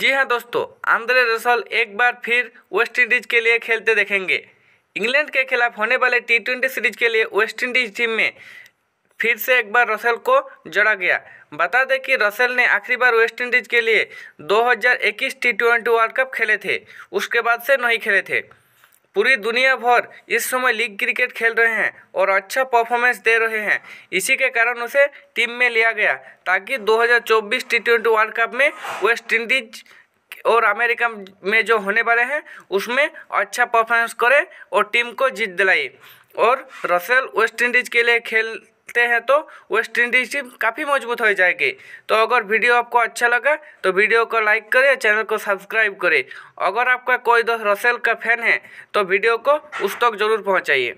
जी हाँ दोस्तों Andre Russell एक बार फिर वेस्ट इंडीज़ के लिए खेलते देखेंगे इंग्लैंड के खिलाफ होने वाले टी ट्वेंटी सीरीज के लिए वेस्ट इंडीज़ टीम में फिर से एक बार रसल को जोड़ा गया बता दें कि रसल ने आखिरी बार वेस्ट इंडीज़ के लिए 2021 टी ट्वेंटी वर्ल्ड कप खेले थे उसके बाद से नहीं खेले थे पूरी दुनिया भर इस समय लीग क्रिकेट खेल रहे हैं और अच्छा परफॉर्मेंस दे रहे हैं इसी के कारण उसे टीम में लिया गया ताकि 2024 टी ट्वेंटी वर्ल्ड कप में वेस्ट इंडीज और अमेरिका में जो होने वाले हैं उसमें अच्छा परफॉर्मेंस करें और टीम को जीत दिलाई और रसेल वेस्ट इंडीज़ के लिए खेल ते हैं तो वेस्ट इंडीज टीम काफ़ी मजबूत हो जाएगी तो अगर वीडियो आपको अच्छा लगा तो वीडियो को लाइक करें चैनल को सब्सक्राइब करें अगर आपका कोई दोस्त रसेल का फैन है तो वीडियो को उस तक ज़रूर पहुँचाइए